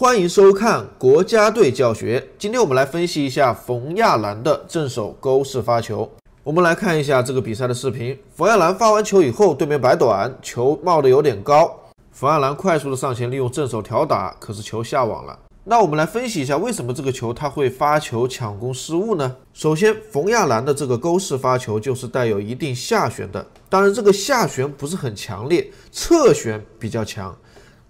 欢迎收看国家队教学，今天我们来分析一下冯亚兰的正手勾式发球。我们来看一下这个比赛的视频，冯亚兰发完球以后，对面摆短，球冒的有点高，冯亚兰快速的上前，利用正手调打，可是球下网了。那我们来分析一下，为什么这个球他会发球抢攻失误呢？首先，冯亚兰的这个勾式发球就是带有一定下旋的，当然这个下旋不是很强烈，侧旋比较强。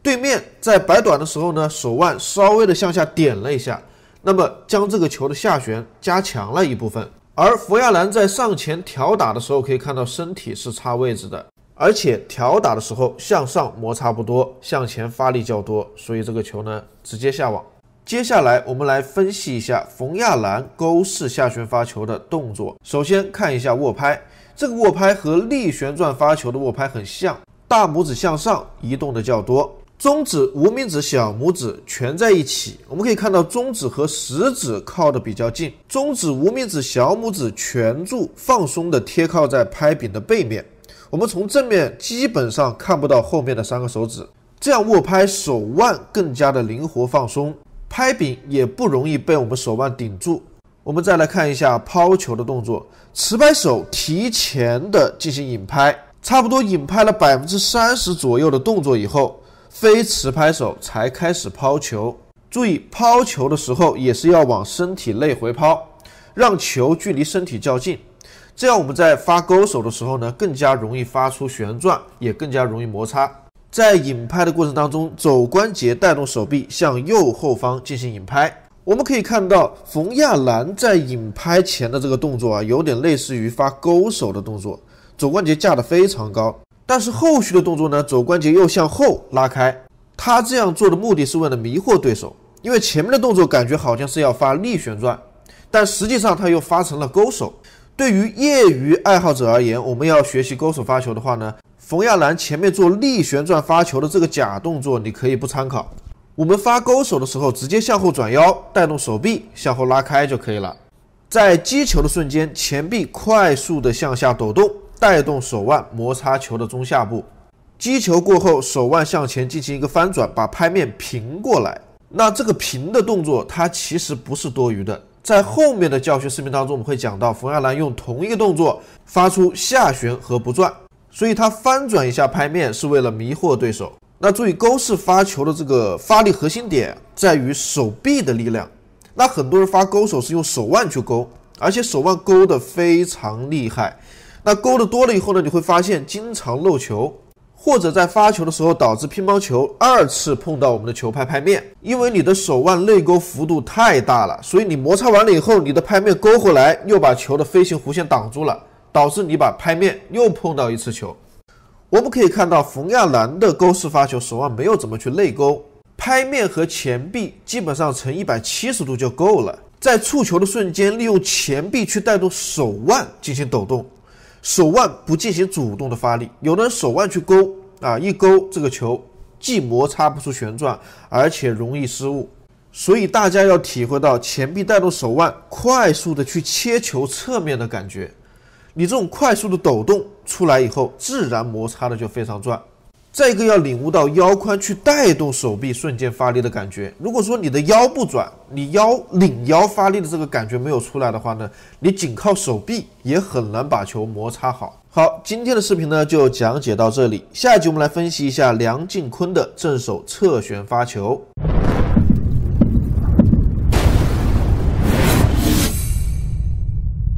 对面在摆短的时候呢，手腕稍微的向下点了一下，那么将这个球的下旋加强了一部分。而冯亚兰在上前挑打的时候，可以看到身体是差位置的，而且挑打的时候向上摩擦不多，向前发力较多，所以这个球呢直接下网。接下来我们来分析一下冯亚兰勾式下旋发球的动作。首先看一下握拍，这个握拍和力旋转发球的握拍很像，大拇指向上移动的较多。中指、无名指、小拇指全在一起，我们可以看到中指和食指靠的比较近。中指、无名指、小拇指全住，放松的贴靠在拍柄的背面。我们从正面基本上看不到后面的三个手指。这样握拍，手腕更加的灵活放松，拍柄也不容易被我们手腕顶住。我们再来看一下抛球的动作，持拍手提前的进行引拍，差不多引拍了百分之三十左右的动作以后。非持拍手才开始抛球，注意抛球的时候也是要往身体内回抛，让球距离身体较近，这样我们在发勾手的时候呢，更加容易发出旋转，也更加容易摩擦。在引拍的过程当中，肘关节带动手臂向右后方进行引拍。我们可以看到冯亚兰在引拍前的这个动作啊，有点类似于发勾手的动作，肘关节架得非常高。但是后续的动作呢？肘关节又向后拉开。他这样做的目的是为了迷惑对手，因为前面的动作感觉好像是要发力旋转，但实际上他又发成了勾手。对于业余爱好者而言，我们要学习勾手发球的话呢，冯亚兰前面做力旋转发球的这个假动作你可以不参考。我们发勾手的时候，直接向后转腰，带动手臂向后拉开就可以了。在击球的瞬间，前臂快速的向下抖动。带动手腕摩擦球的中下部，击球过后，手腕向前进行一个翻转，把拍面平过来。那这个平的动作，它其实不是多余的。在后面的教学视频当中，我们会讲到冯亚兰用同一个动作发出下旋和不转，所以他翻转一下拍面是为了迷惑对手。那注意勾式发球的这个发力核心点在于手臂的力量。那很多人发勾手是用手腕去勾，而且手腕勾的非常厉害。那勾的多了以后呢，你会发现经常漏球，或者在发球的时候导致乒乓球二次碰到我们的球拍拍面，因为你的手腕内勾幅度太大了，所以你摩擦完了以后，你的拍面勾回来又把球的飞行弧线挡住了，导致你把拍面又碰到一次球。我们可以看到冯亚兰的勾式发球，手腕没有怎么去内勾，拍面和前臂基本上成一百七十度就够了，在触球的瞬间利用前臂去带动手腕进行抖动。手腕不进行主动的发力，有的人手腕去勾啊，一勾这个球既摩擦不出旋转，而且容易失误。所以大家要体会到前臂带动手腕快速的去切球侧面的感觉，你这种快速的抖动出来以后，自然摩擦的就非常转。再一个要领悟到腰宽去带动手臂瞬间发力的感觉。如果说你的腰不转，你腰领腰发力的这个感觉没有出来的话呢，你仅靠手臂也很难把球摩擦好。好，今天的视频呢就讲解到这里，下一集我们来分析一下梁靖昆的正手侧旋发球。